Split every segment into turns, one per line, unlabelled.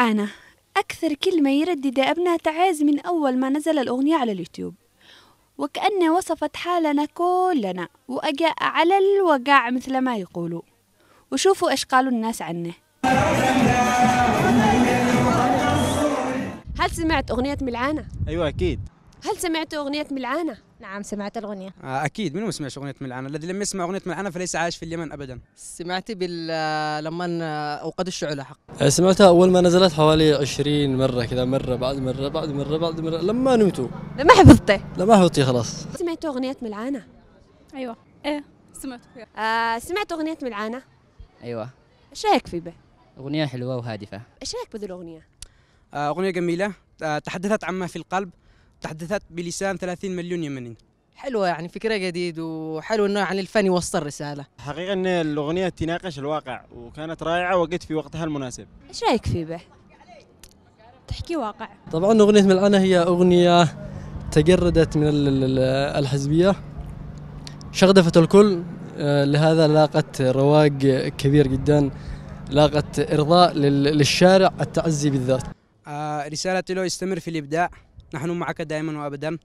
جعانة أكثر كلمة يرددها أبناء تعاز من أول ما نزل الأغنية على اليوتيوب وكأنها وصفت حالنا كلنا وأجاء على الوقع مثل ما يقولوا وشوفوا إيش قالوا الناس عنه هل سمعت أغنية ملعانة؟ أيوة أكيد هل سمعت أغنية ملعانة؟ نعم سمعت الأغنية
آه، أكيد
من ما سمعش أغنية ملعانة الذي لم يسمع أغنية ملعانة فليس عايش في اليمن أبدا سمعت بال آه، لما آه، أوقد الشعلة حق
سمعتها أول ما نزلت حوالي 20 مرة كذا مرة بعد مرة بعد مرة بعد مرة لما نمتوا لما حفظتي لما حفظتي خلاص
سمعت أغنية ملعانة أيوة إيه سمعت آه سمعت أغنية ملعانة أيوة إيش رأيك في به؟
أغنية حلوة وهادفة
إيش رأيك بهذه الأغنية؟
أغنية جميلة تحدثت عما في القلب تحدثت بلسان 30 مليون يمني حلوة يعني فكرة جديد وحلو انه يعني الفن يوصل رسالة حقيقة ان الاغنية تناقش الواقع وكانت رائعة وقت في وقتها المناسب
ايش رايك في به؟ تحكي واقع
طبعا اغنية ملعنة هي اغنية تجردت من الحزبية شغدفت الكل آه، لهذا لاقت رواج كبير جدا لاقت ارضاء للشارع التعزي بالذات
آه، رسالتي له يستمر في الابداع نحن معك دائما وابدا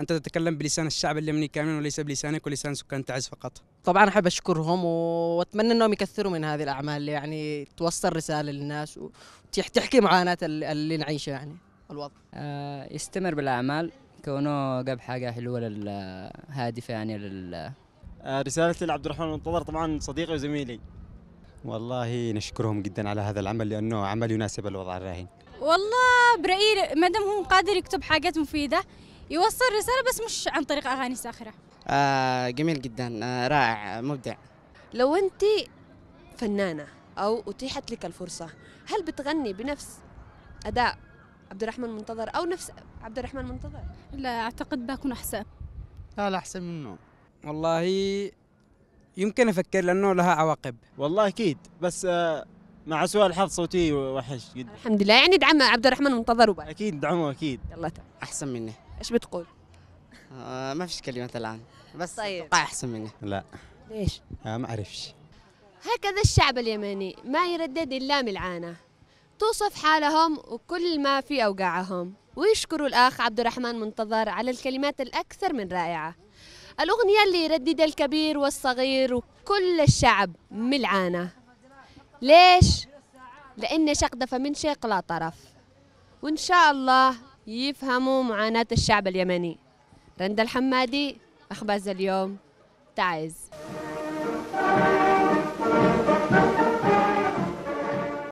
انت تتكلم بلسان الشعب اليمني كاملا وليس بلسانك ولسان سكان تعز فقط طبعا احب اشكرهم واتمنى انهم يكثروا من هذه الاعمال اللي يعني توصل رساله للناس وتحكي معاناه اللي نعيشها يعني الوضع آه، يستمر بالاعمال كونه جاب حاجه حلوه هادفه يعني لل آه، رسالتي لعبد الرحمن المنتظر طبعا صديقي وزميلي والله نشكرهم جدا على هذا العمل لانه عمل يناسب الوضع الراهن
والله برأيي مادام هو قادر يكتب حاجات مفيدة يوصل رسالة بس
مش عن طريق أغاني ساخرة
آه جميل جدا آه رائع مبدع
لو أنت فنانة أو أتيحت لك الفرصة هل بتغني بنفس أداء عبد الرحمن منتظر أو نفس عبد الرحمن منتظر؟ لا أعتقد بكون أحسن لا لا أحسن منه
والله يمكن أفكر لأنه لها عواقب والله أكيد بس آه مع سوء الحظ صوتي وحش جدا الحمد لله يعني
دعم عبد الرحمن منتظر وبعد
اكيد دعمه اكيد يلا تعال احسن مني ايش بتقول؟ آه ما فيش كلمات الان
بس طيب. اتوقع احسن مني لا ليش؟
آه ما اعرفش
هكذا الشعب اليمني ما يردد الا ملعانه توصف حالهم وكل ما في اوجاعهم ويشكروا الاخ عبد الرحمن منتظر على الكلمات الاكثر من رائعه الأغنية اللي يرددها الكبير والصغير وكل الشعب ملعانة ليش لان شقدفه من شيق لا طرف وان شاء الله يفهموا معاناه الشعب اليمني رندا الحمادي اخباز اليوم تعز